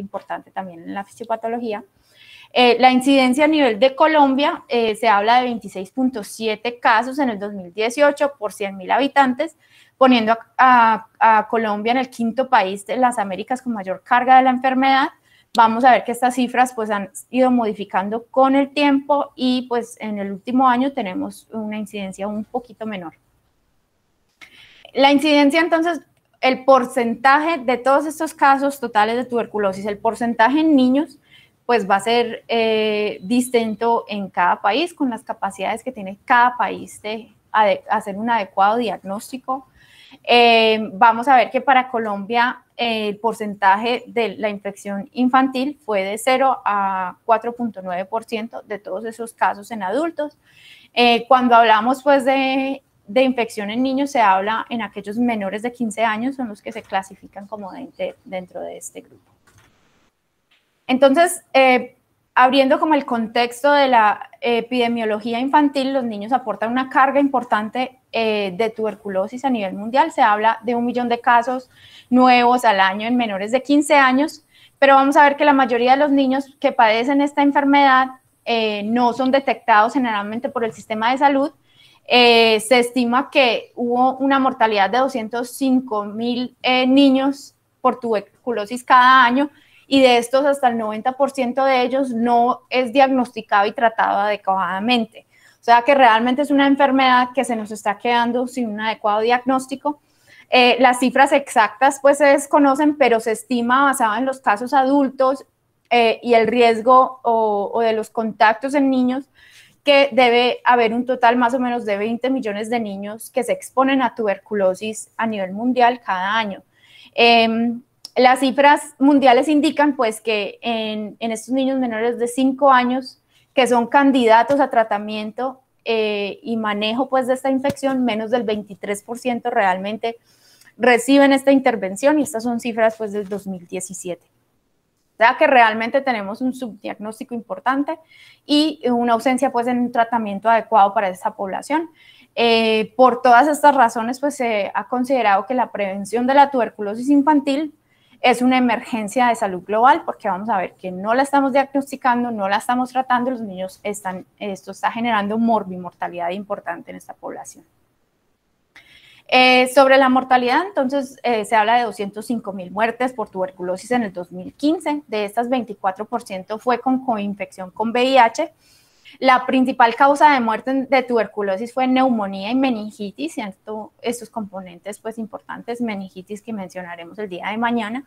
importante también en la fisiopatología. Eh, la incidencia a nivel de Colombia eh, se habla de 26.7 casos en el 2018 por 100.000 habitantes, poniendo a, Colombia en el quinto país de las Américas con mayor carga de la enfermedad. Vamos a ver que estas cifras pues han ido modificando con el tiempo y pues en el último año tenemos una incidencia un poquito menor. La incidencia entonces el porcentaje de todos estos casos totales de tuberculosis, el porcentaje en niños, pues va a ser eh, distinto en cada país, con las capacidades que tiene cada país de hacer un adecuado diagnóstico. Eh, vamos a ver que para Colombia eh, el porcentaje de la infección infantil fue de 0 a 4.9% de todos esos casos en adultos. cuando hablamos pues de de infección en niños se habla en aquellos menores de 15 años, son los que se clasifican como dentro de este grupo. Entonces, eh, abriendo como el contexto de la epidemiología infantil, los niños aportan una carga importante eh, de tuberculosis a nivel mundial. Se habla de un millón de casos nuevos al año en menores de 15 años, pero vamos a ver que la mayoría de los niños que padecen esta enfermedad eh, no son detectados generalmente por el sistema de salud eh, se estima que hubo una mortalidad de 205 mil eh, niños por tuberculosis cada año y de estos hasta el 90% de ellos no es diagnosticado y tratado adecuadamente. O sea que realmente es una enfermedad que se nos está quedando sin un adecuado diagnóstico. Eh, las cifras exactas pues se desconocen, pero se estima basado en los casos adultos y el riesgo o, de los contactos en niños que debe haber un total más o menos de 20 millones de niños que se exponen a tuberculosis a nivel mundial cada año. Em, las cifras mundiales indican pues que en, estos niños menores de 5 años que son candidatos a tratamiento eh, y manejo pues de esta infección, menos del 23% realmente reciben esta intervención y estas son cifras pues del 2017 que realmente tenemos un subdiagnóstico importante y una ausencia pues en un tratamiento adecuado para esta población. Eh, por todas estas razones pues se ha considerado que la prevención de la tuberculosis infantil es una emergencia de salud global porque vamos a ver que no la estamos diagnosticando, no la estamos tratando, los niños están, esto está generando morbimortalidad importante en esta población. Eh, sobre la mortalidad, entonces eh, se habla de 205 mil muertes por tuberculosis en el 2015. De estas, 24% fue con coinfección con VIH. La principal causa de muerte de tuberculosis fue neumonía y meningitis, y estos componentes pues importantes, meningitis que mencionaremos el día de mañana,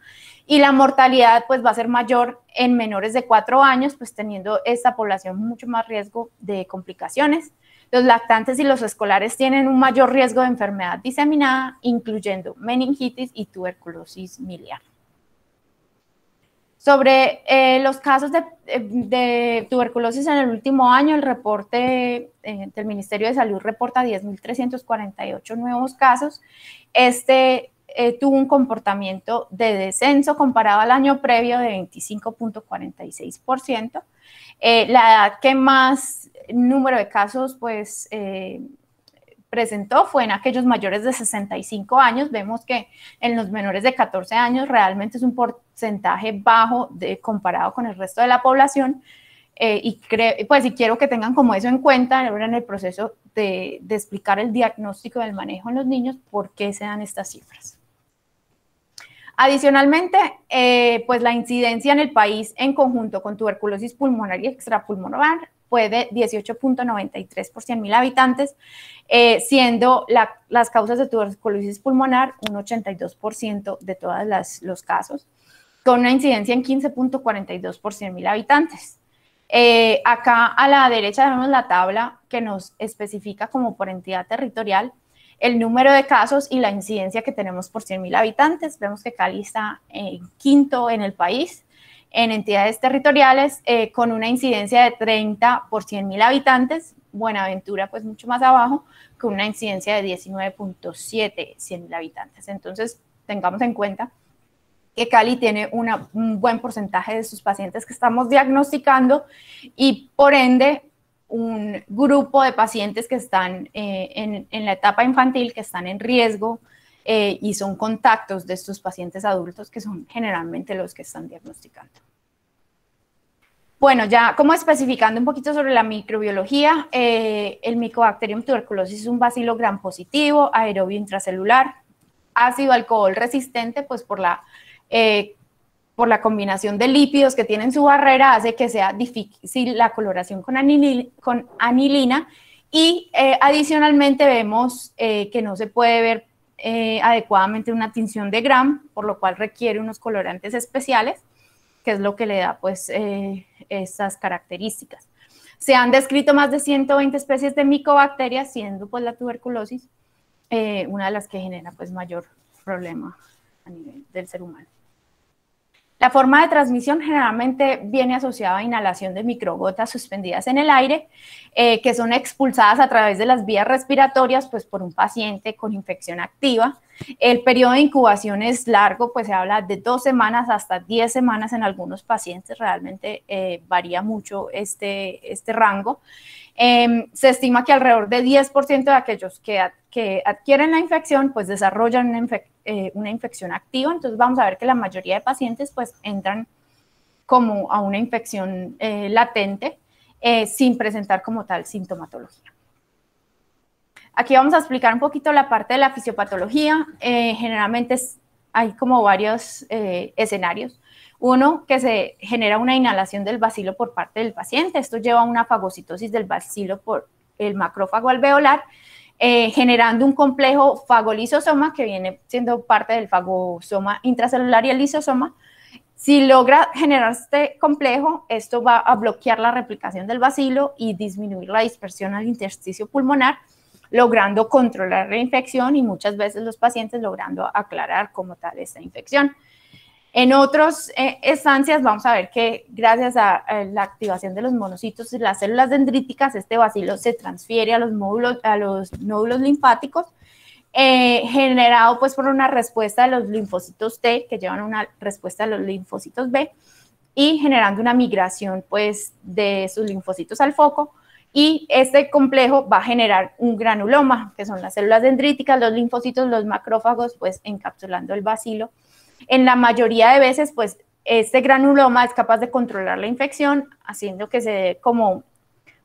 y la mortalidad pues va a ser mayor en menores de 4 años, pues teniendo esta población mucho más riesgo de complicaciones. Los lactantes y los escolares tienen un mayor riesgo de enfermedad diseminada, incluyendo meningitis y tuberculosis miliar. Sobre eh, los casos eh, de, tuberculosis en el último año, el reporte eh, del Ministerio de Salud reporta 10.348 nuevos casos. Este tuvo un comportamiento de descenso comparado al año previo de 25.46%. Eh, la edad que más número de casos pues eh, presentó fue en aquellos mayores de 65 años. Vemos que en los menores de 14 años realmente es un porcentaje bajo de, comparado con el resto de la población. Eh, y pues si quiero que tengan como eso en cuenta ahora en el proceso de, de explicar el diagnóstico del manejo en los niños, por qué se dan estas cifras. Adicionalmente, eh, pues la incidencia en el país en conjunto con tuberculosis pulmonar y extrapulmonar puede 18.93 por 100 mil habitantes, eh, siendo las causas de tuberculosis pulmonar un 82% de todos los casos, con una incidencia en 15.42 por 100 mil habitantes. Eh, acá a la derecha vemos la tabla que nos especifica como por entidad territorial el número de casos y la incidencia que tenemos por 100.000 habitantes. Vemos que Cali está en eh, quinto en el país en entidades territoriales eh, con una incidencia de 30 por 100.000 habitantes. Buenaventura, pues mucho más abajo, con una incidencia de 19.7 100.000 habitantes. Entonces, tengamos en cuenta que Cali tiene un buen porcentaje de sus pacientes que estamos diagnosticando y por ende un grupo de pacientes que están eh, en, la etapa infantil, que están en riesgo eh, y son contactos de estos pacientes adultos que son generalmente los que están diagnosticando. Bueno, ya como especificando un poquito sobre la microbiología, eh, el Mycobacterium tuberculosis es un bacilo gram positivo, aerobio intracelular, ácido alcohol resistente, pues por la por la combinación de lípidos que tienen su barrera, hace que sea difícil la coloración con, anilina, y eh, adicionalmente vemos eh, que no se puede ver eh, adecuadamente una tinción de gram, por lo cual requiere unos colorantes especiales, que es lo que le da pues estas características. Se han descrito más de 120 especies de micobacterias, siendo pues la tuberculosis una de las que genera pues mayor problema a nivel del ser humano. La forma de transmisión generalmente viene asociada a inhalación de microgotas suspendidas en el aire, eh, que son expulsadas a través de las vías respiratorias, pues por un paciente con infección activa. El periodo de incubación es largo, pues se habla de dos semanas hasta diez semanas en algunos pacientes, realmente eh, varía mucho este, este rango. Em, se estima que alrededor de 10% de aquellos que, adquieren la infección, pues desarrollan eh, una, infección activa. Entonces vamos a ver que la mayoría de pacientes pues entran como a una infección eh, latente eh, sin presentar como tal sintomatología. Aquí vamos a explicar un poquito la parte de la fisiopatología. generalmente hay como varios escenarios. Uno, que se genera una inhalación del bacilo por parte del paciente. Esto lleva a una fagocitosis del bacilo por el macrófago alveolar, eh, generando un complejo fagolisosoma que viene siendo parte del fagosoma intracelular y el lisosoma. Si logra generar este complejo, esto va a bloquear la replicación del bacilo y disminuir la dispersión al intersticio pulmonar, logrando controlar la infección y muchas veces los pacientes logrando aclarar como tal esta infección. En otras eh, estancias vamos a ver que gracias a, la activación de los monocitos y las células dendríticas, este bacilo se transfiere a los, a los nódulos linfáticos, eh, generado pues por una respuesta de los linfocitos T, que llevan una respuesta a los linfocitos B, y generando una migración pues de sus linfocitos al foco, y este complejo va a generar un granuloma, que son las células dendríticas, los linfocitos, los macrófagos, pues encapsulando el bacilo, en la mayoría de veces, pues este granuloma es capaz de controlar la infección, haciendo que se dé como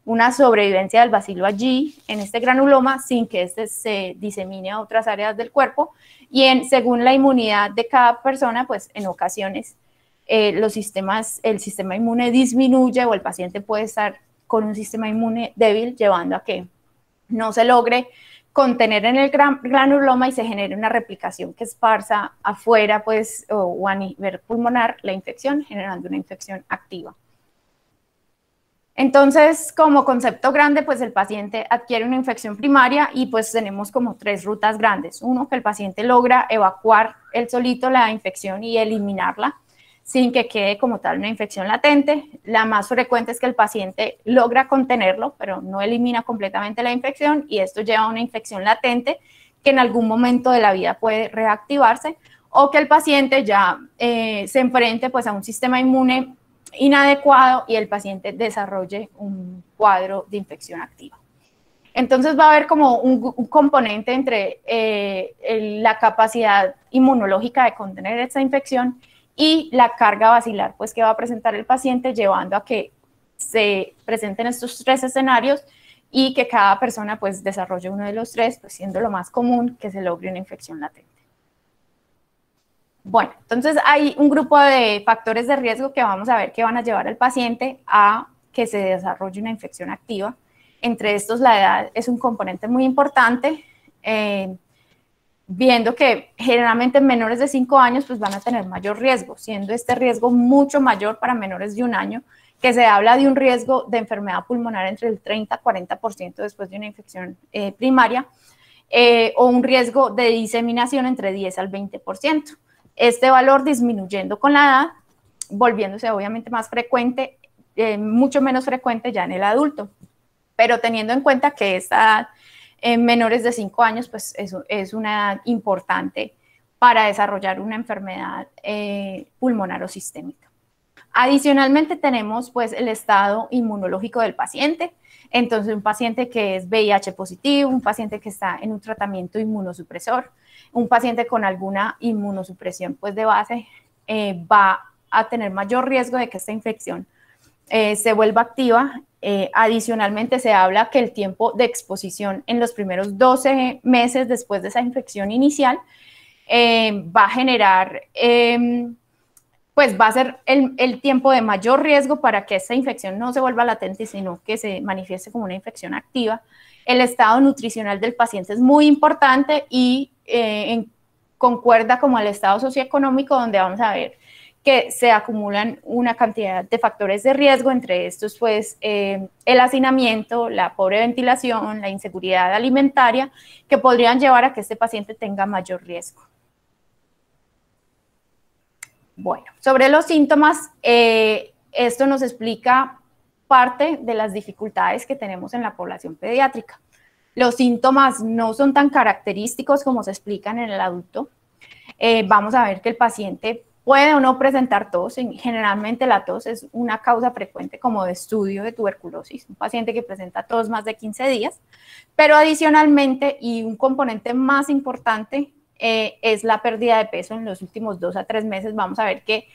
una sobrevivencia del bacilo allí, en este granuloma, sin que este se disemine a otras áreas del cuerpo. Y en, según la inmunidad de cada persona, pues en ocasiones eh, los sistemas, el sistema inmune disminuye o el paciente puede estar con un sistema inmune débil, llevando a que no se logre contener en el granuloma y se genere una replicación que esparza afuera, pues, o, a nivel pulmonar la infección, generando una infección activa. Entonces, como concepto grande, pues el paciente adquiere una infección primaria y pues tenemos como tres rutas grandes. Uno, que el paciente logra evacuar el solito la infección y eliminarla sin que quede como tal una infección latente. La más frecuente es que el paciente logra contenerlo, pero no elimina completamente la infección y esto lleva a una infección latente que en algún momento de la vida puede reactivarse o que el paciente ya eh, se enfrente pues a un sistema inmune inadecuado y el paciente desarrolle un cuadro de infección activa. Entonces va a haber como un, componente entre eh, la capacidad inmunológica de contener esta infección y la carga vacilar, pues que va a presentar el paciente llevando a que se presenten estos tres escenarios y que cada persona pues desarrolle uno de los tres, pues siendo lo más común que se logre una infección latente. Bueno, entonces hay un grupo de factores de riesgo que vamos a ver que van a llevar al paciente a que se desarrolle una infección activa. Entre estos la edad es un componente muy importante. Eh, viendo que generalmente menores de 5 años pues van a tener mayor riesgo, siendo este riesgo mucho mayor para menores de un año, que se habla de un riesgo de enfermedad pulmonar entre el 30-40% después de una infección eh, primaria, eh, o un riesgo de diseminación entre 10 al 20%. Este valor disminuyendo con la edad, volviéndose obviamente más frecuente, eh, mucho menos frecuente ya en el adulto, pero teniendo en cuenta que esta eh, menores de 5 años, pues es una edad importante para desarrollar una enfermedad eh, pulmonar o sistémica. Adicionalmente tenemos pues el estado inmunológico del paciente, entonces un paciente que es VIH positivo, un paciente que está en un tratamiento inmunosupresor, un paciente con alguna inmunosupresión pues de base eh, va a tener mayor riesgo de que esta infección eh, se vuelva activa. Eh, adicionalmente se habla que el tiempo de exposición en los primeros 12 meses después de esa infección inicial eh, va a generar, em, pues va a ser el, tiempo de mayor riesgo para que esa infección no se vuelva latente, sino que se manifieste como una infección activa. El estado nutricional del paciente es muy importante y concuerda como el estado socioeconómico donde vamos a ver que se acumulan una cantidad de factores de riesgo, entre estos pues eh, el hacinamiento, la pobre ventilación, la inseguridad alimentaria, que podrían llevar a que este paciente tenga mayor riesgo. Bueno, sobre los síntomas, eh, esto nos explica parte de las dificultades que tenemos en la población pediátrica. Los síntomas no son tan característicos como se explican en el adulto. Eh, vamos a ver que el paciente Puede o no presentar tos, generalmente la tos es una causa frecuente como de estudio de tuberculosis, un paciente que presenta tos más de 15 días, pero adicionalmente y un componente más importante eh, es la pérdida de peso en los últimos dos a tres meses. Vamos a ver que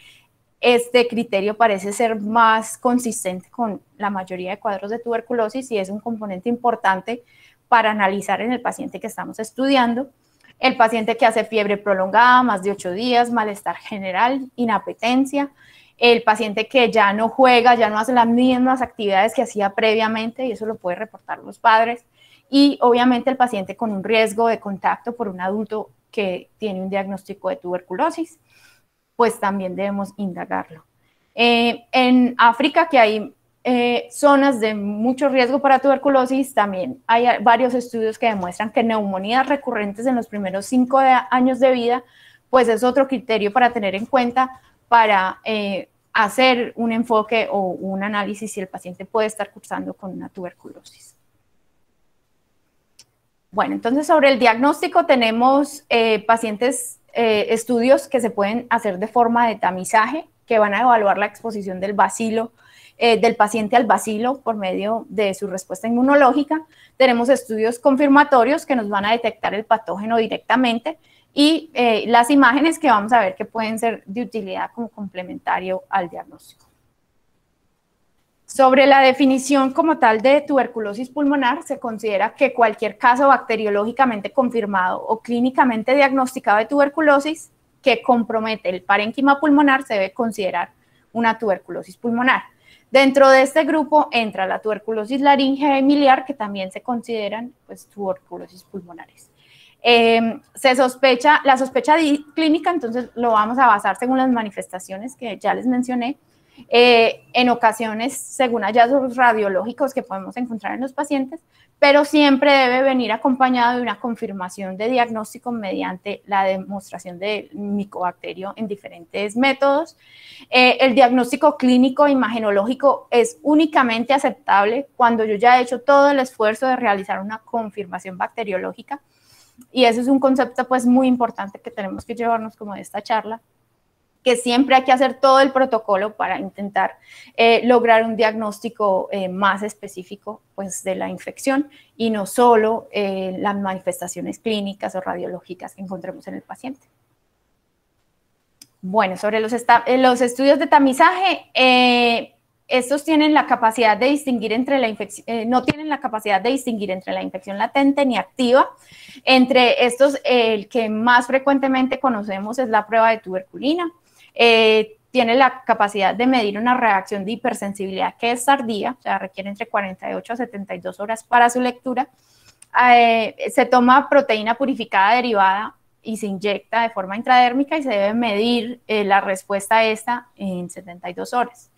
este criterio parece ser más consistente con la mayoría de cuadros de tuberculosis y es un componente importante para analizar en el paciente que estamos estudiando el paciente que hace fiebre prolongada, más de ocho días, malestar general, inapetencia, el paciente que ya no juega, ya no hace las mismas actividades que hacía previamente, y eso lo puede reportar los padres, y obviamente el paciente con un riesgo de contacto por un adulto que tiene un diagnóstico de tuberculosis, pues también debemos indagarlo. Eh, en África, que hay eh, zonas de mucho riesgo para tuberculosis, también hay varios estudios que demuestran que neumonías recurrentes en los primeros cinco años de vida, pues es otro criterio para tener en cuenta para eh, hacer un enfoque o un análisis si el paciente puede estar cursando con una tuberculosis. Bueno, entonces sobre el diagnóstico tenemos eh, pacientes, estudios que se pueden hacer de forma de tamizaje, que van a evaluar la exposición del bacilo eh, del paciente al bacilo por medio de su respuesta inmunológica. Tenemos estudios confirmatorios que nos van a detectar el patógeno directamente y eh, las imágenes que vamos a ver que pueden ser de utilidad como complementario al diagnóstico. Sobre la definición como tal de tuberculosis pulmonar, se considera que cualquier caso bacteriológicamente confirmado o clínicamente diagnosticado de tuberculosis que compromete el parénquima pulmonar se debe considerar una tuberculosis pulmonar. Dentro de este grupo entra la tuberculosis laringea miliar, que también se consideran pues, tuberculosis pulmonares. Em, se sospecha, la sospecha clínica, entonces lo vamos a basar según las manifestaciones que ya les mencioné, eh, en ocasiones según hallazgos radiológicos que podemos encontrar en los pacientes, pero siempre debe venir acompañado de una confirmación de diagnóstico mediante la demostración de micobacterio en diferentes métodos. Eh, el diagnóstico clínico imagenológico es únicamente aceptable cuando yo ya he hecho todo el esfuerzo de realizar una confirmación bacteriológica. Y ese es un concepto pues muy importante que tenemos que llevarnos como de esta charla, que siempre hay que hacer todo el protocolo para intentar eh, lograr un diagnóstico eh, más específico pues, de la infección y no solo eh, las manifestaciones clínicas o radiológicas que encontremos en el paciente. Bueno, sobre los, estudios de tamizaje, estos tienen la capacidad de distinguir entre la infección, no tienen la capacidad de distinguir entre la infección latente ni activa. Entre estos, el que más frecuentemente conocemos es la prueba de tuberculina. Eh, tiene la capacidad de medir una reacción de hipersensibilidad que es tardía, o sea, requiere entre 48 a 72 horas para su lectura. Eh, se toma proteína purificada derivada y se inyecta de forma intradérmica y se debe medir eh, la respuesta a esta en 72 horas.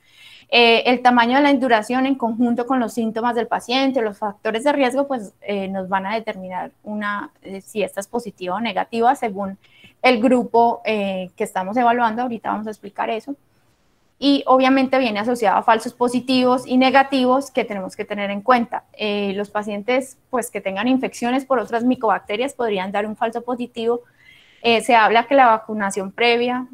el tamaño de la induración en conjunto con los síntomas del paciente, los factores de riesgo, pues nos van a determinar una, si esta es positiva o negativa según el grupo eh, que estamos evaluando, ahorita vamos a explicar eso. Y obviamente viene asociado a falsos positivos y negativos que tenemos que tener en cuenta. Eh, los pacientes pues, que tengan infecciones por otras micobacterias podrían dar un falso positivo. Eh, se habla que la vacunación previa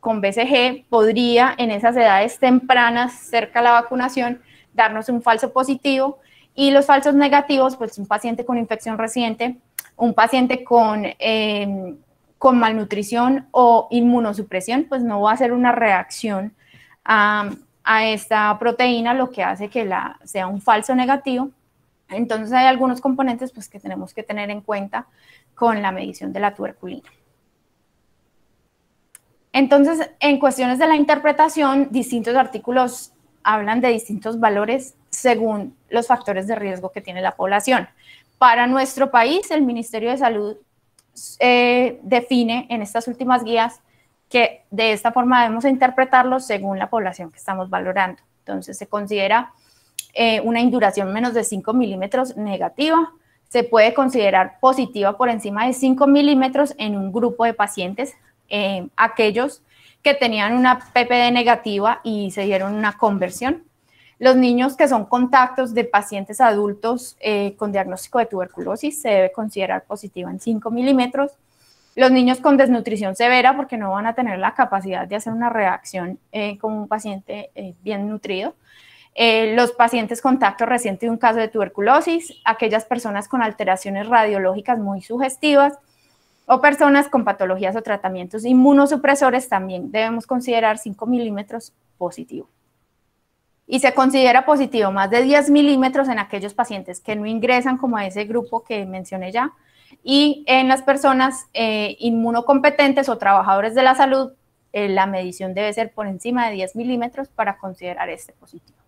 con BCG podría en esas edades tempranas cerca a la vacunación darnos un falso positivo y los falsos negativos, pues un paciente con infección reciente, un paciente con con malnutrición o inmunosupresión, pues no va a ser una reacción a, esta proteína, lo que hace que la, sea un falso negativo. Entonces hay algunos componentes pues, que tenemos que tener en cuenta con la medición de la tuberculina. Entonces, en cuestiones de la interpretación, distintos artículos hablan de distintos valores según los factores de riesgo que tiene la población. Para nuestro país, el Ministerio de Salud eh, define en estas últimas guías que de esta forma debemos interpretarlo según la población que estamos valorando. Entonces se considera eh, una induración menos de 5 milímetros negativa, se puede considerar positiva por encima de 5 milímetros en un grupo de pacientes, eh, aquellos que tenían una PPD negativa y se dieron una conversión, los niños que son contactos de pacientes adultos eh, con diagnóstico de tuberculosis se debe considerar positiva en 5 milímetros. Los niños con desnutrición severa, porque no van a tener la capacidad de hacer una reacción eh, con un paciente eh, bien nutrido. los pacientes contacto reciente de un caso de tuberculosis, aquellas personas con alteraciones radiológicas muy sugestivas o personas con patologías o tratamientos inmunosupresores también debemos considerar 5 milímetros positivo y se considera positivo más de 10 milímetros en aquellos pacientes que no ingresan como a ese grupo que mencioné ya y en las personas eh, inmunocompetentes o trabajadores de la salud eh, la medición debe ser por encima de 10 milímetros para considerar este positivo.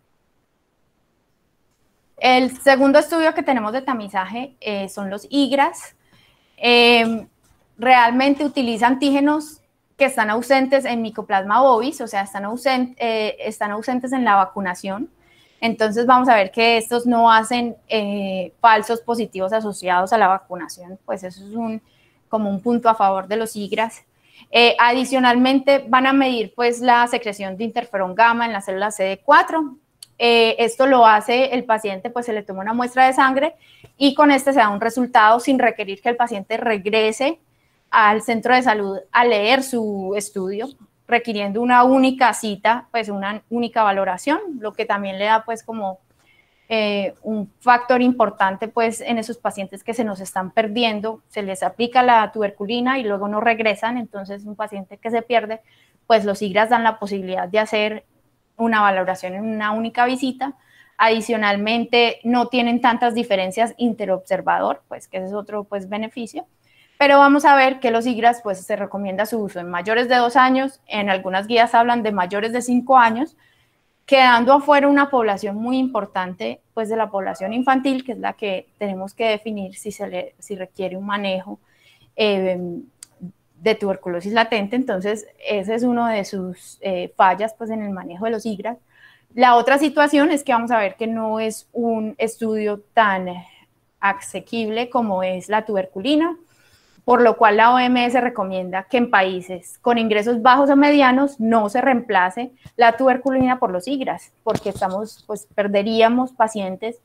El segundo estudio que tenemos de tamizaje eh, son los IGRAS. realmente utiliza antígenos que están ausentes en micoplasma bovis, o sea, están, eh, están ausentes en la vacunación. Entonces vamos a ver que estos no hacen eh, falsos positivos asociados a la vacunación, pues eso es un, como un punto a favor de los IGRAS. Eh, adicionalmente van a medir pues la secreción de interferón gamma en la célula CD4. esto lo hace el paciente, pues se le toma una muestra de sangre y con este se da un resultado sin requerir que el paciente regrese al centro de salud a leer su estudio, requiriendo una única cita, pues una única valoración, lo que también le da pues como eh, un factor importante pues en esos pacientes que se nos están perdiendo, se les aplica la tuberculina y luego no regresan, entonces un paciente que se pierde, pues los IGRAS dan la posibilidad de hacer una valoración en una única visita. Adicionalmente, no tienen tantas diferencias interobservador, pues que es otro pues beneficio. Pero vamos a ver que los IGRAS pues se recomienda su uso en mayores de dos años, en algunas guías hablan de mayores de cinco años, quedando afuera una población muy importante, pues de la población infantil, que es la que tenemos que definir si, se requiere un manejo eh, de tuberculosis latente. Entonces, ese es uno de sus eh, fallas pues, en el manejo de los IGRAS. La otra situación es que vamos a ver que no es un estudio tan asequible como es la tuberculina, por lo cual la OMS recomienda que en países con ingresos bajos o medianos no se reemplace la tuberculina por los IGRAS, porque estamos, pues perderíamos pacientes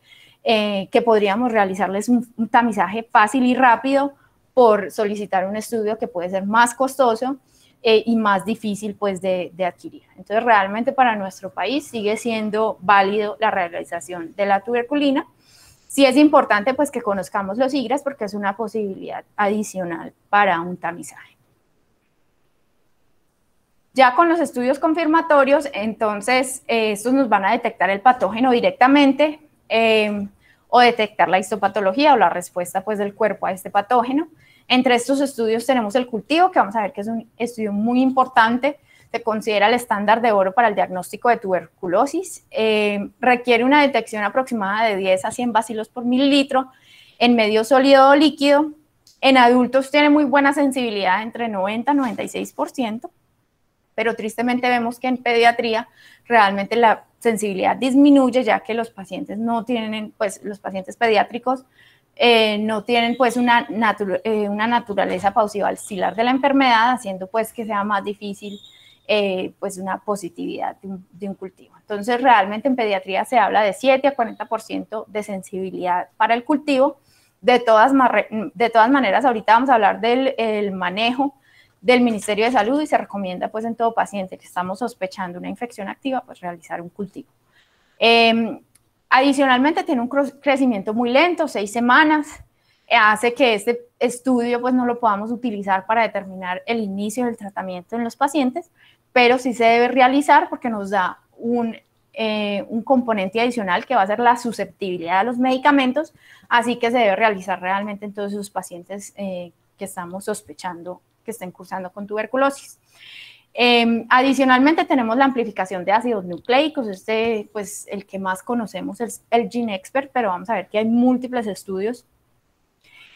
eh, que podríamos realizarles un, tamizaje fácil y rápido por solicitar un estudio que puede ser más costoso eh, y más difícil pues de adquirir. Entonces realmente para nuestro país sigue siendo válido la realización de la tuberculina si es importante pues que conozcamos los IGRAS porque es una posibilidad adicional para un tamizaje. Ya con los estudios confirmatorios, entonces eh, estos nos van a detectar el patógeno directamente em, o detectar la histopatología o la respuesta pues del cuerpo a este patógeno. Entre estos estudios tenemos el cultivo, que vamos a ver que es un estudio muy importante se considera el estándar de oro para el diagnóstico de tuberculosis. Eh, requiere una detección aproximada de 10 a 100 bacilos por mililitro en medio sólido o líquido. En adultos tiene muy buena sensibilidad, entre 90 y 96%, pero tristemente vemos que en pediatría realmente la sensibilidad disminuye ya que los pacientes no tienen, pues los pacientes pediátricos eh, no tienen pues una, eh, una naturaleza de la enfermedad, haciendo pues que sea más difícil eh, pues una positividad de un, cultivo. Entonces, realmente en pediatría se habla de 7 a 40% de sensibilidad para el cultivo. De todas, de todas maneras, ahorita vamos a hablar del manejo del Ministerio de Salud y se recomienda pues en todo paciente que estamos sospechando una infección activa, pues realizar un cultivo. Em, adicionalmente tiene un crecimiento muy lento, seis semanas, hace que este estudio pues no lo podamos utilizar para determinar el inicio del tratamiento en los pacientes, pero sí se debe realizar porque nos da eh, un, componente adicional que va a ser la susceptibilidad a los medicamentos, así que se debe realizar realmente en todos esos pacientes eh, que estamos sospechando que estén cursando con tuberculosis. Em, adicionalmente tenemos la amplificación de ácidos nucleicos, este pues el que más conocemos es el GeneXpert, pero vamos a ver que hay múltiples estudios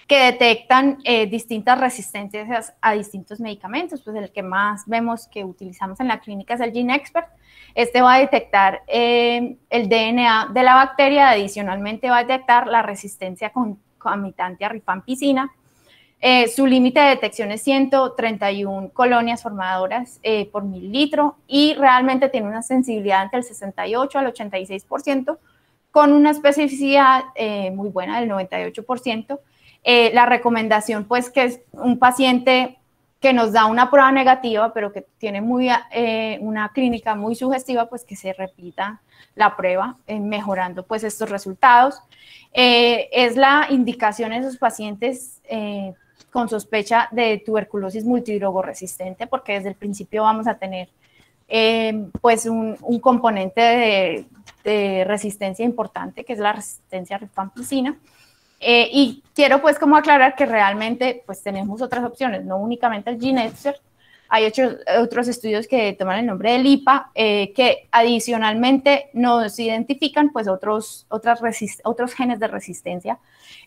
que detectan eh, distintas resistencias a, distintos medicamentos. Pues el que más vemos que utilizamos en la clínica es el Gene Expert. Este va a detectar eh, el DNA de la bacteria, adicionalmente va a detectar la resistencia concomitante a rifampicina. Eh, su límite de detección es 131 colonias formadoras eh, por mililitro y realmente tiene una sensibilidad entre el 68 al 86%, con una especificidad muy buena del 98%. Eh, la recomendación, pues, que es un paciente que nos da una prueba negativa, pero que tiene eh, una clínica muy sugestiva, pues que se repita la prueba, eh, mejorando pues estos resultados. es la indicación en esos pacientes con sospecha de tuberculosis resistente porque desde el principio vamos a tener pues un, componente de, de, resistencia importante, que es la resistencia a rifampicina. Eh, y quiero pues como aclarar que realmente pues tenemos otras opciones, no únicamente el GeneXpert, hay otros, estudios que toman el nombre del IPA, eh, que adicionalmente nos identifican pues otros, otras otros genes de resistencia,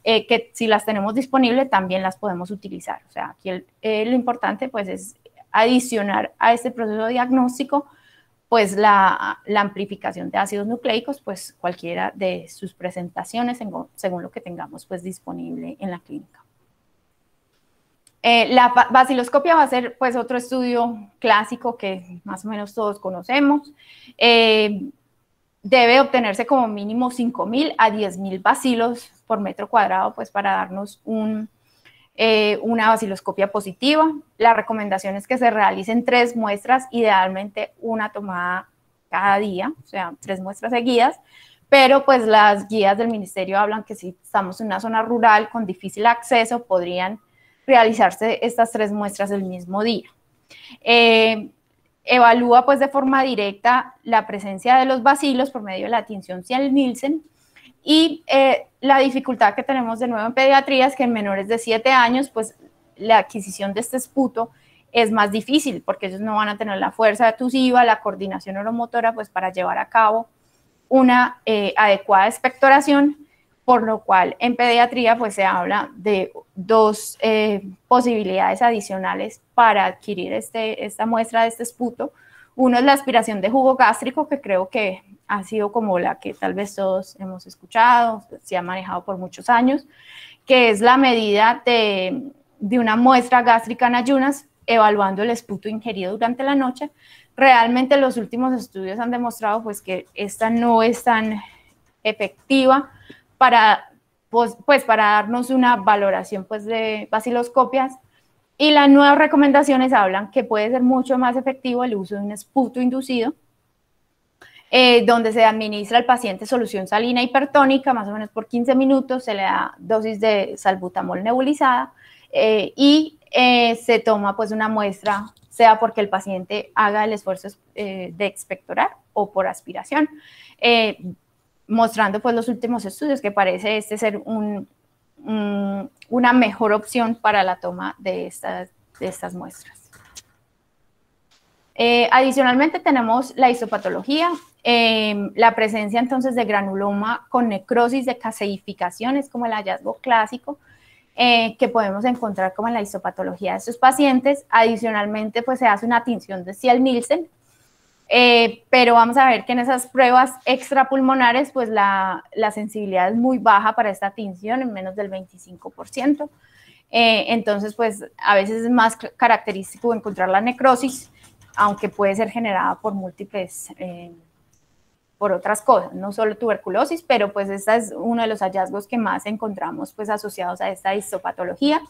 eh, que si las tenemos disponibles también las podemos utilizar. O sea, aquí lo importante pues es adicionar a este proceso diagnóstico pues la, amplificación de ácidos nucleicos, pues cualquiera de sus presentaciones según lo que tengamos pues disponible en la clínica. Eh, la baciloscopia va a ser pues otro estudio clásico que más o menos todos conocemos. Eh, debe obtenerse como mínimo 5.000 a 10.000 bacilos por metro cuadrado pues para darnos un, eh, una vaciloscopia positiva. La recomendación es que se realicen tres muestras, idealmente una tomada cada día, o sea, tres muestras seguidas, pero pues las guías del ministerio hablan que si estamos en una zona rural con difícil acceso, podrían realizarse estas tres muestras el mismo día. Eh, evalúa pues de forma directa la presencia de los bacilos por medio de la tinción Ciel-Nielsen, y eh, la dificultad que tenemos de nuevo en pediatría es que en menores de 7 años, pues la adquisición de este esputo es más difícil porque ellos no van a tener la fuerza atusiva, la coordinación oromotora, pues para llevar a cabo una eh, adecuada expectoración, por lo cual en pediatría pues se habla de dos eh, posibilidades adicionales para adquirir este, esta muestra de este esputo. Uno es la aspiración de jugo gástrico, que creo que ha sido como la que tal vez todos hemos escuchado, se ha manejado por muchos años, que es la medida de, una muestra gástrica en ayunas evaluando el esputo ingerido durante la noche. Realmente los últimos estudios han demostrado pues que esta no es tan efectiva para, pues, pues para darnos una valoración pues de vaciloscopias. y las nuevas recomendaciones hablan que puede ser mucho más efectivo el uso de un esputo inducido eh, donde se administra al paciente solución salina hipertónica, más o menos por 15 minutos, se le da dosis de salbutamol nebulizada eh, y eh, se toma pues una muestra, sea porque el paciente haga el esfuerzo de expectorar o por aspiración, mostrando pues los últimos estudios que parece este ser un, una mejor opción para la toma de estas, de estas muestras. Eh, adicionalmente tenemos la histopatología, em, la presencia entonces de granuloma con necrosis de caseificación, es como el hallazgo clásico eh, que podemos encontrar como en la histopatología de estos pacientes. Adicionalmente pues se hace una tinción de Ciel-Nielsen, eh, pero vamos a ver que en esas pruebas extrapulmonares pues la, la sensibilidad es muy baja para esta tinción, en menos del 25%. entonces, pues a veces es más característico encontrar la necrosis, aunque puede ser generada por múltiples, eh, por otras cosas, no solo tuberculosis, pero pues este es uno de los hallazgos que más encontramos pues asociados a esta histopatología.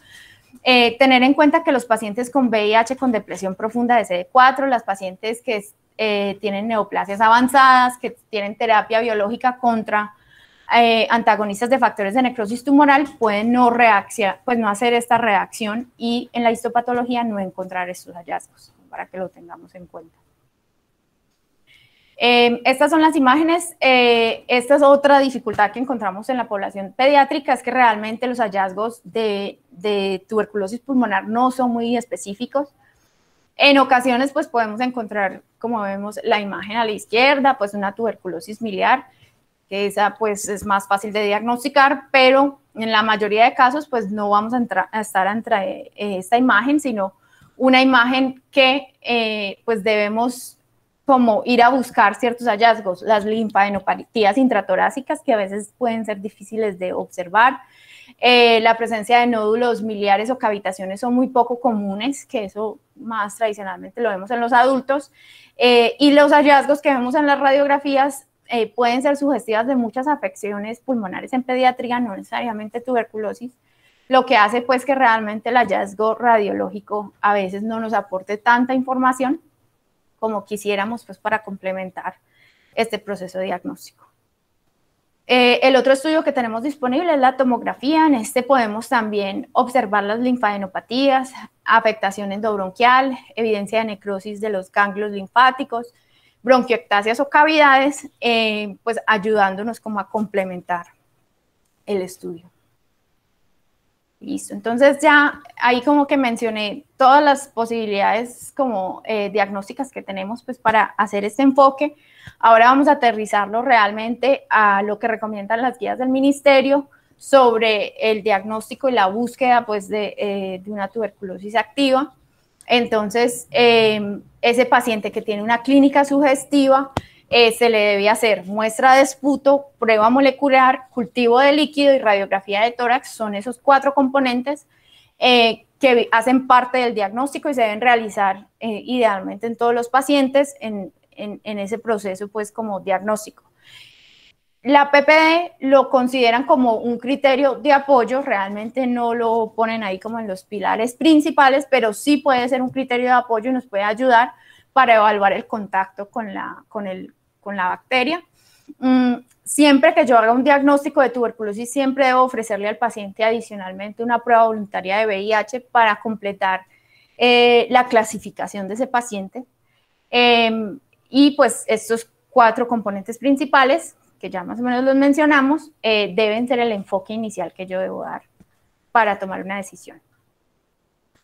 Eh, tener en cuenta que los pacientes con VIH con depresión profunda de CD4, las pacientes que eh, tienen neoplasias avanzadas, que tienen terapia biológica contra eh, antagonistas de factores de necrosis tumoral pueden no, pues no hacer esta reacción y en la histopatología no encontrar estos hallazgos, para que lo tengamos en cuenta. Em, estas son las imágenes. Eh, esta es otra dificultad que encontramos en la población pediátrica, es que realmente los hallazgos de, de, tuberculosis pulmonar no son muy específicos. En ocasiones, pues podemos encontrar, como vemos, la imagen a la izquierda, pues una tuberculosis miliar, que esa pues es más fácil de diagnosticar, pero en la mayoría de casos pues no vamos a, entrar, a estar entre eh, esta imagen, sino una imagen que eh, pues debemos como ir a buscar ciertos hallazgos, las linfadenopatías intratorácicas que a veces pueden ser difíciles de observar, eh, la presencia de nódulos miliares o cavitaciones son muy poco comunes, que eso más tradicionalmente lo vemos en los adultos. y los hallazgos que vemos en las radiografías eh, pueden ser sugestivas de muchas afecciones pulmonares en pediatría, no necesariamente tuberculosis, lo que hace pues que realmente el hallazgo radiológico a veces no nos aporte tanta información como quisiéramos pues para complementar este proceso diagnóstico. Eh, el otro estudio que tenemos disponible es la tomografía. En este podemos también observar las linfadenopatías, afectación endobronquial, evidencia de necrosis de los ganglios linfáticos, bronquiectasias o cavidades, eh, pues ayudándonos como a complementar el estudio. Listo, entonces ya ahí como que mencioné todas las posibilidades como eh, diagnósticas que tenemos pues para hacer este enfoque. Ahora vamos a aterrizarlo realmente a lo que recomiendan las guías del ministerio sobre el diagnóstico y la búsqueda pues de, eh, de una tuberculosis activa. Entonces, em, ese paciente que tiene una clínica sugestiva, eh, se le debe hacer muestra de esputo, prueba molecular, cultivo de líquido y radiografía de tórax. Son esos cuatro componentes eh, que hacen parte del diagnóstico y se deben realizar eh, idealmente en todos los pacientes en ese proceso, pues como diagnóstico la PPD lo consideran como un criterio de apoyo, realmente no lo ponen ahí como en los pilares principales, pero sí puede ser un criterio de apoyo y nos puede ayudar para evaluar el contacto con la, con con la bacteria. Mm, siempre que yo haga un diagnóstico de tuberculosis, siempre debo ofrecerle al paciente adicionalmente una prueba voluntaria de VIH para completar eh, la clasificación de ese paciente. Em, y pues estos cuatro componentes principales que ya más o menos los mencionamos, eh, deben ser el enfoque inicial que yo debo dar para tomar una decisión.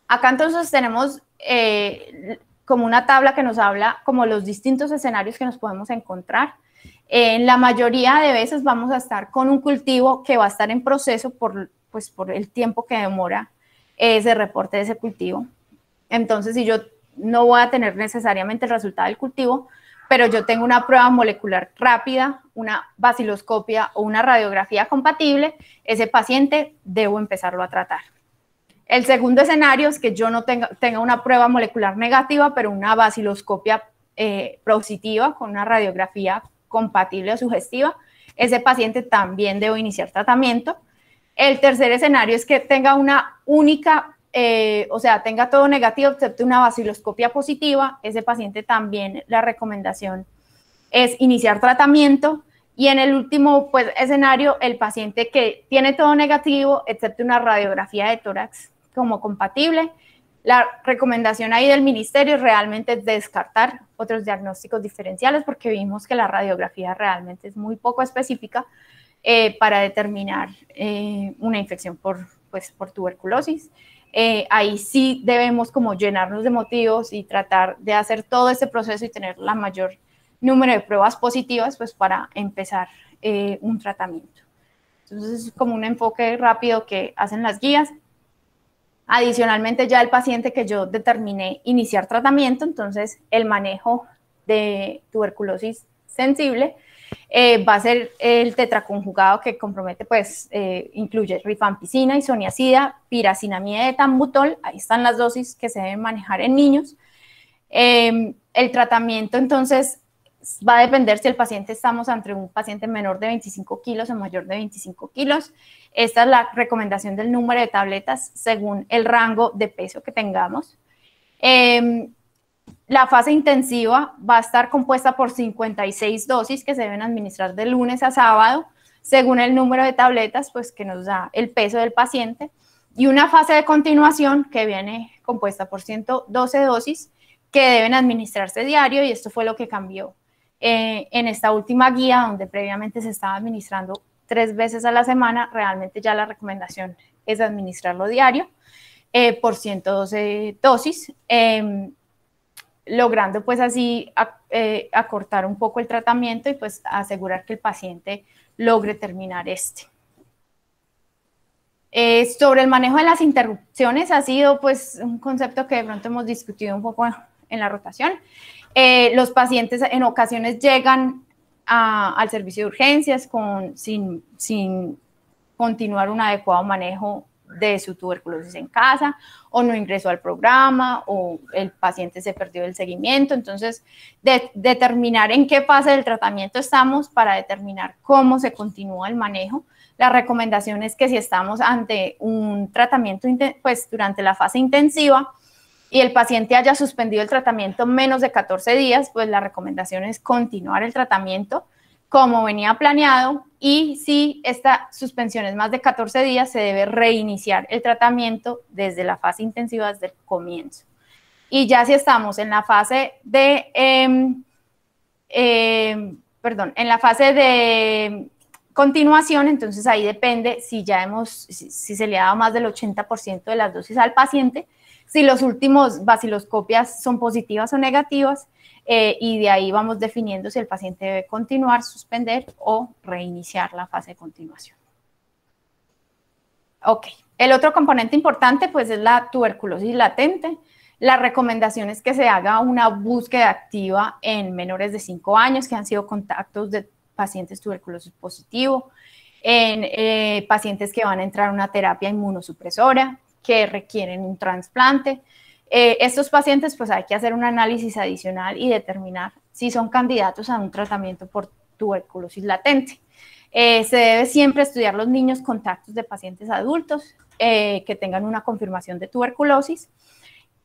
Acá entonces tenemos eh, como una tabla que nos habla como los distintos escenarios que nos podemos encontrar. En la mayoría de veces vamos a estar con un cultivo que va a estar en proceso por, pues, por el tiempo que demora eh, ese reporte de ese cultivo. Entonces, si yo no voy a tener necesariamente el resultado del cultivo, pero yo tengo una prueba molecular rápida, una baciloscopia o una radiografía compatible, ese paciente debo empezarlo a tratar. El segundo escenario es que yo no tenga, tenga una prueba molecular negativa, pero una baciloscopia eh, positiva con una radiografía compatible o sugestiva. Ese paciente también debo iniciar tratamiento. El tercer escenario es que tenga una única eh, o sea, tenga todo negativo excepto una vaciloscopia positiva, ese paciente también la recomendación es iniciar tratamiento. Y en el último pues, escenario, el paciente que tiene todo negativo, excepto una radiografía de tórax como compatible. La recomendación ahí del ministerio realmente es descartar otros diagnósticos diferenciales porque vimos que la radiografía realmente es muy poco específica eh, para determinar eh, una infección por, pues, por tuberculosis. Eh, ahí sí debemos como llenarnos de motivos y tratar de hacer todo este proceso y tener la mayor número de pruebas positivas pues para empezar eh, un tratamiento. Entonces es como un enfoque rápido que hacen las guías. Adicionalmente ya el paciente que yo determiné iniciar tratamiento, entonces el manejo de tuberculosis sensible, eh, va a ser el tetraconjugado que compromete, pues, eh, incluye rifampicina, isoniacida, piracinamida de tambutol, ahí están las dosis que se deben manejar en niños. Em, el tratamiento, entonces, va a depender si el paciente estamos ante un paciente menor de 25 kilos o mayor de 25 kilos. Esta es la recomendación del número de tabletas según el rango de peso que tengamos. Em, la fase intensiva va a estar compuesta por 56 dosis que se deben administrar de lunes a sábado, según el número de tabletas pues, que nos da el peso del paciente, y una fase de continuación que viene compuesta por 112 dosis que deben administrarse diario, y esto fue lo que cambió eh, en esta última guía, donde previamente se estaba administrando tres veces a la semana, realmente ya la recomendación es administrarlo diario eh, por 112 dosis. Em, logrando pues así eh, acortar un poco el tratamiento y pues asegurar que el paciente logre terminar este. Eh, sobre el manejo de las interrupciones ha sido pues un concepto que de pronto hemos discutido un poco en la rotación. Eh, los pacientes en ocasiones llegan al servicio de urgencias con, sin, sin continuar un adecuado manejo de su tuberculosis en casa o no ingresó al programa o el paciente se perdió el seguimiento. Entonces, determinar en qué fase del tratamiento estamos para determinar cómo se continúa el manejo. La recomendación es que si estamos ante un tratamiento, pues durante la fase intensiva, y el paciente haya suspendido el tratamiento menos de 14 días, pues la recomendación es continuar el tratamiento como venía planeado y si esta suspensión es más de 14 días, se debe reiniciar el tratamiento desde la fase intensiva, desde el comienzo. Y ya si estamos en la fase de, em, em, perdón, en la fase de continuación, entonces ahí depende si ya hemos, si, si se le ha dado más del 80% de las dosis al paciente, si los últimos vaciloscopias son positivas o negativas, eh, y de ahí vamos definiendo si el paciente debe continuar, suspender o reiniciar la fase de continuación. Ok, el otro componente importante pues es la tuberculosis latente. La recomendación es que se haga una búsqueda activa en menores de 5 años que han sido contactos de pacientes tuberculosis positivo, en eh, pacientes que van a entrar a una terapia inmunosupresora, que requieren un trasplante. Eh, estos pacientes, pues hay que hacer un análisis adicional y determinar si son candidatos a un tratamiento por tuberculosis latente. Eh, se debe siempre estudiar los niños contactos de pacientes adultos eh, que tengan una confirmación de tuberculosis.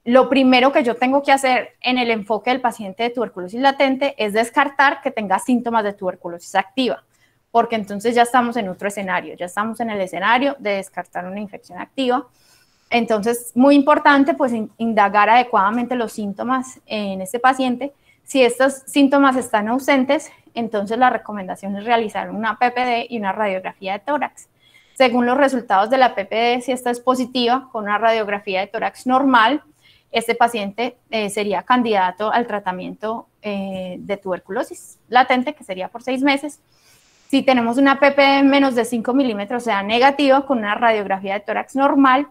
Lo primero que yo tengo que hacer en el enfoque del paciente de tuberculosis latente es descartar que tenga síntomas de tuberculosis activa, porque entonces ya estamos en otro escenario, ya estamos en el escenario de descartar una infección activa entonces, muy importante, pues, indagar adecuadamente los síntomas en este paciente. Si estos síntomas están ausentes, entonces la recomendación es realizar una PPD y una radiografía de tórax. Según los resultados de la PPD, si esta es positiva, con una radiografía de tórax normal, este paciente eh, sería candidato al tratamiento eh, de tuberculosis latente, que sería por seis meses. Si tenemos una PPD menos de 5 milímetros, o sea, negativa, con una radiografía de tórax normal,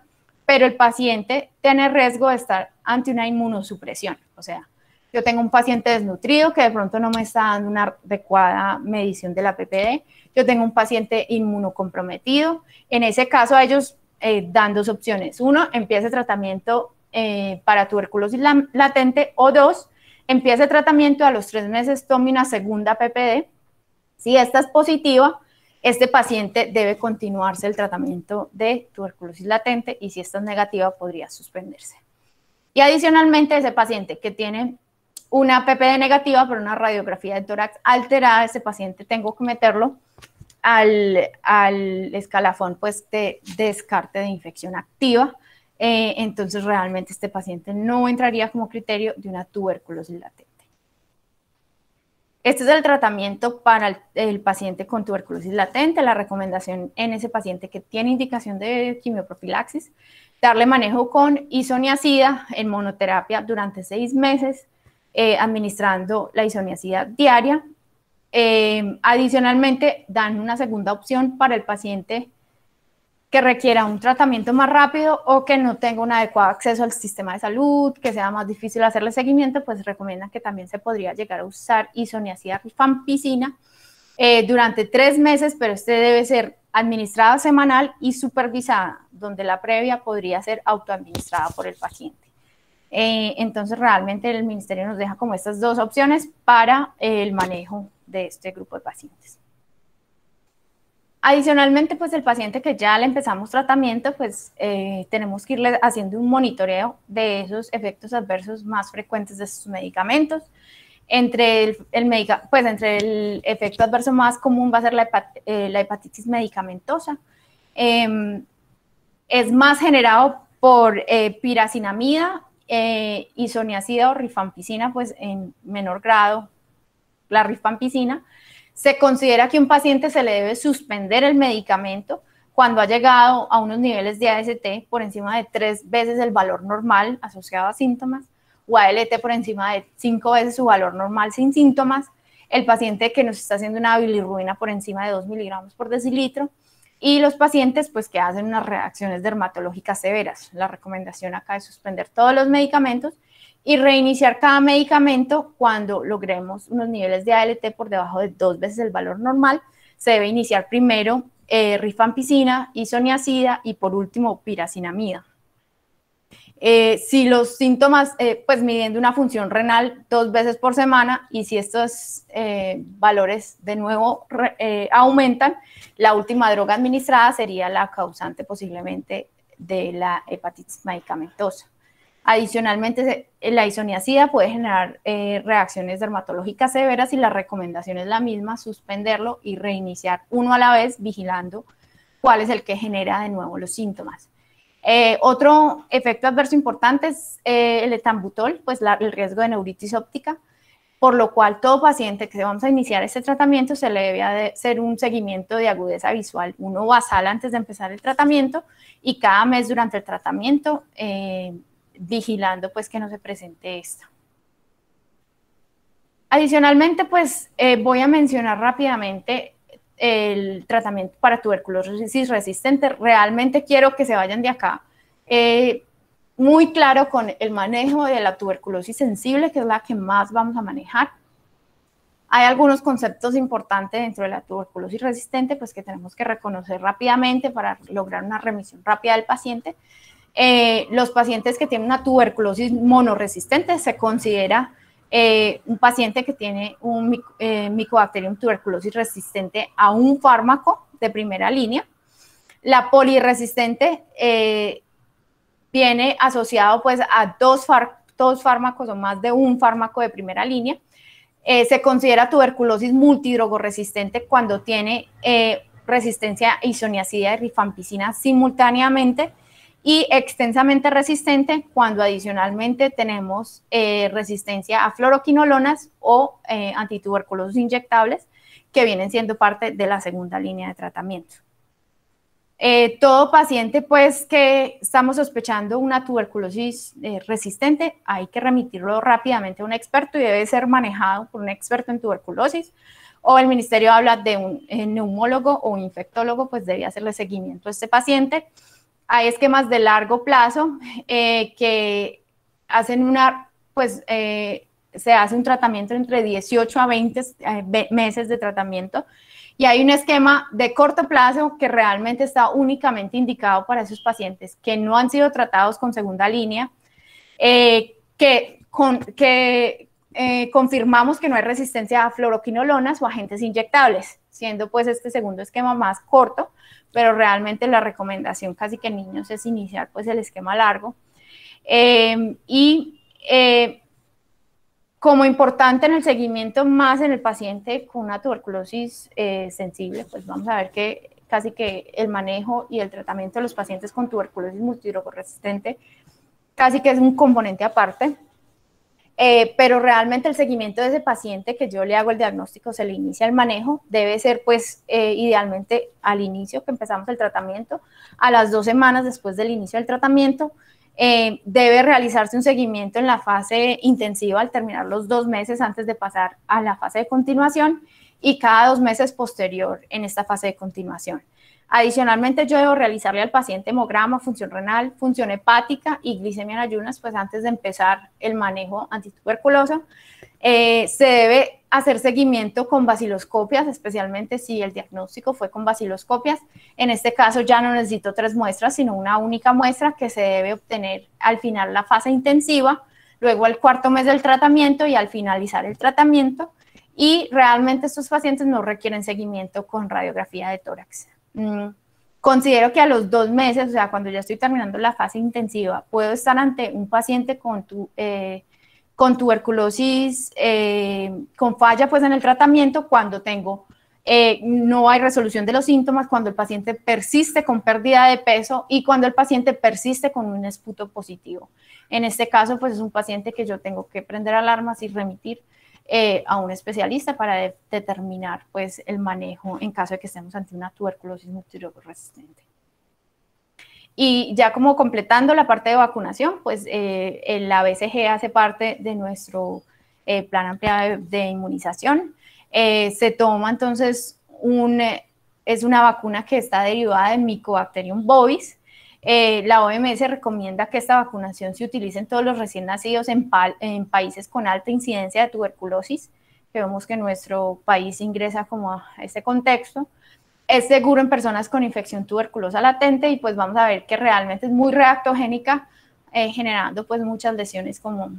pero el paciente tiene riesgo de estar ante una inmunosupresión. O sea, yo tengo un paciente desnutrido que de pronto no me está dando una adecuada medición de la PPD, yo tengo un paciente inmunocomprometido, en ese caso a ellos eh, dan dos opciones. Uno, empieza tratamiento eh, para tuberculosis latente o dos, empieza tratamiento a los tres meses, tome una segunda PPD. Si esta es positiva, este paciente debe continuarse el tratamiento de tuberculosis latente y si esta es negativa podría suspenderse. Y adicionalmente ese paciente que tiene una PPD negativa por una radiografía de tórax alterada, ese paciente tengo que meterlo al, escalafón pues, de, descarte de infección activa. Eh, entonces realmente este paciente no entraría como criterio de una tuberculosis latente. Este es el tratamiento para el, paciente con tuberculosis latente, la recomendación en ese paciente que tiene indicación de quimioprofilaxis, darle manejo con isoniacida en monoterapia durante seis meses, eh, administrando la isoniacida diaria. Eh, adicionalmente, dan una segunda opción para el paciente que requiera un tratamiento más rápido o que no tenga un adecuado acceso al sistema de salud, que sea más difícil hacerle seguimiento, pues recomiendan que también se podría llegar a usar isoniazida rifampicina eh, durante tres meses, pero este debe ser administrada semanal y supervisada, donde la previa podría ser autoadministrada por el paciente. Eh, entonces, realmente el ministerio nos deja como estas dos opciones para el manejo de este grupo de pacientes. Adicionalmente, pues el paciente que ya le empezamos tratamiento, pues eh, tenemos que irle haciendo un monitoreo de esos efectos adversos más frecuentes de sus medicamentos. Entre el, pues, efecto adverso más común va a ser la, eh, hepatitis medicamentosa. Em, es más generado por eh, piracinamida, isoniacida o rifampicina, pues en menor grado la rifampicina. Se considera que un paciente se le debe suspender el medicamento cuando ha llegado a unos niveles de AST por encima de tres veces el valor normal asociado a síntomas o ALT por encima de cinco veces su valor normal sin síntomas, el paciente que nos está haciendo una bilirruina por encima de 2 miligramos por decilitro y los pacientes pues que hacen unas reacciones dermatológicas severas. La recomendación acá es suspender todos los medicamentos y reiniciar cada medicamento cuando logremos unos niveles de ALT por debajo de dos veces el valor normal. Se debe iniciar primero eh, rifampicina, isoniacida y por último piracinamida. Eh, si los síntomas, eh, pues midiendo una función renal dos veces por semana y si estos valores de nuevo aumentan, la última droga administrada sería la causante posiblemente de la hepatitis medicamentosa. Adicionalmente, la isoniacida puede generar eh, reacciones dermatológicas severas y la recomendación es la misma, suspenderlo y reiniciar uno a la vez, vigilando cuál es el que genera de nuevo los síntomas. Eh, otro efecto adverso importante es eh, el etambutol, pues el riesgo de neuritis óptica, por lo cual todo paciente que vamos a iniciar este tratamiento se le debe hacer un seguimiento de agudeza visual, uno basal antes de empezar el tratamiento y cada mes durante el tratamiento vigilando pues que no se presente esto. Adicionalmente, pues eh, voy a mencionar rápidamente el tratamiento para tuberculosis resistente. Realmente quiero que se vayan de acá eh, muy claro con el manejo de la tuberculosis sensible, que es la que más vamos a manejar. Hay algunos conceptos importantes dentro de la tuberculosis resistente, pues que tenemos que reconocer rápidamente para lograr una remisión rápida del paciente. Eh, los pacientes que tienen una tuberculosis monoresistente se considera eh, un paciente que tiene un micobacterium eh, tuberculosis resistente a un fármaco de primera línea. La poliresistente viene asociado pues a dos, fármacos o más de un fármaco de primera línea. se considera tuberculosis multidrogoresistente cuando tiene resistencia a isoniacida y rifampicina simultáneamente y extensamente resistente cuando adicionalmente tenemos eh, resistencia a fluoroquinolonas o eh, antituberculosos inyectables que vienen siendo parte de la segunda línea de tratamiento. Eh, todo paciente pues que estamos sospechando una tuberculosis eh, resistente hay que remitirlo rápidamente a un experto y debe ser manejado por un experto en tuberculosis o el ministerio habla de un neumólogo o un infectólogo pues debe hacerle seguimiento a este paciente hay esquemas de largo plazo eh, que hacen una, pues eh, se hace un tratamiento entre 18 a 20 eh, meses de tratamiento y hay un esquema de corto plazo que realmente está únicamente indicado para esos pacientes que no han sido tratados con segunda línea, que, que confirmamos que no hay resistencia a fluoroquinolonas o agentes inyectables, siendo pues este segundo esquema más corto pero realmente la recomendación casi que niños es iniciar pues el esquema largo. Em, y eh, como importante en el seguimiento más en el paciente con una tuberculosis eh, sensible, pues vamos a ver que casi que el manejo y el tratamiento de los pacientes con tuberculosis multidrogorresistente casi que es un componente aparte. Eh, pero realmente el seguimiento de ese paciente que yo le hago el diagnóstico, se le inicia el manejo, debe ser pues eh, idealmente al inicio que empezamos el tratamiento, a las dos semanas después del inicio del tratamiento, eh, debe realizarse un seguimiento en la fase intensiva al terminar los dos meses antes de pasar a la fase de continuación y cada dos meses posterior en esta fase de continuación. Adicionalmente, yo debo realizarle al paciente hemograma, función renal, función hepática y glicemia en ayunas, pues antes de empezar el manejo antituberculoso. Eh, se debe hacer seguimiento con vaciloscopias especialmente si el diagnóstico fue con vaciloscopias En este caso ya no necesito tres muestras, sino una única muestra que se debe obtener al final la fase intensiva, luego al cuarto mes del tratamiento y al finalizar el tratamiento. Y realmente estos pacientes no requieren seguimiento con radiografía de tórax. Mm, considero que a los dos meses, o sea, cuando ya estoy terminando la fase intensiva, puedo estar ante un paciente con, tu, eh, con tuberculosis, eh, con falla pues en el tratamiento cuando tengo... Eh, no hay resolución de los síntomas cuando el paciente persiste con pérdida de peso y cuando el paciente persiste con un esputo positivo. En este caso, pues es un paciente que yo tengo que prender alarmas y remitir eh, a un especialista para determinar pues, el manejo en caso de que estemos ante una tuberculosis resistente. Y ya como completando la parte de vacunación, pues eh, el hace parte de nuestro eh, plan ampliado de, inmunización. Eh, se toma entonces es una vacuna que está derivada de Mycobacterium bovis, eh, la OMS recomienda que esta vacunación se utilice en todos los recién nacidos en, países con alta incidencia de tuberculosis. Vemos que nuestro país ingresa como a este contexto. Es seguro en personas con infección tuberculosa latente y pues vamos a ver que realmente es muy reactogénica, eh, generando pues muchas lesiones como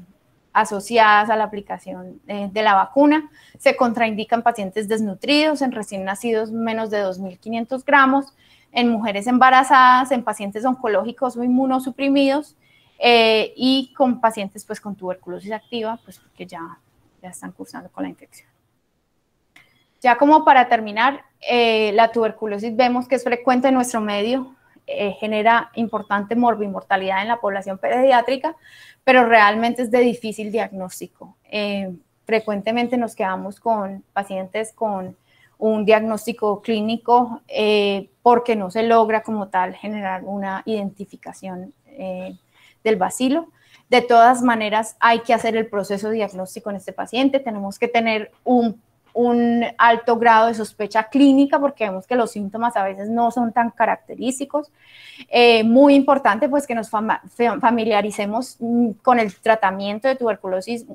asociadas a la aplicación eh, de la vacuna. Se contraindican pacientes desnutridos en recién nacidos menos de 2.500 gramos en mujeres embarazadas, en pacientes oncológicos o inmunosuprimidos eh, y con pacientes pues con tuberculosis activa, pues porque ya, ya están cursando con la infección. Ya como para terminar, eh, la tuberculosis vemos que es frecuente en nuestro medio, eh, genera importante morbimortalidad en la población pediátrica, pero realmente es de difícil diagnóstico. frecuentemente nos quedamos con pacientes con un diagnóstico clínico eh, porque no se logra como tal generar una identificación eh, del bacilo. De todas maneras, hay que hacer el proceso diagnóstico en este paciente. Tenemos que tener un, alto grado de sospecha clínica porque vemos que los síntomas a veces no son tan característicos. Eh, muy importante, pues, que nos familiaricemos mm, con el tratamiento de tuberculosis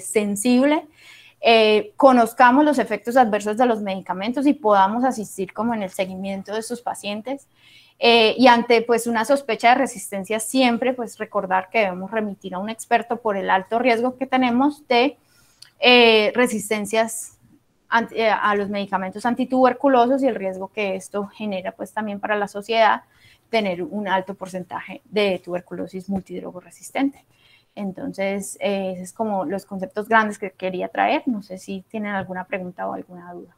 sensible eh, conozcamos los efectos adversos de los medicamentos y podamos asistir como en el seguimiento de sus pacientes. Eh, y ante pues una sospecha de resistencia siempre pues recordar que debemos remitir a un experto por el alto riesgo que tenemos de eh, resistencias a los medicamentos antituberculosos y el riesgo que esto genera pues también para la sociedad tener un alto porcentaje de tuberculosis resistente entonces, eh, esos es como los conceptos grandes que quería traer. No sé si tienen alguna pregunta o alguna duda.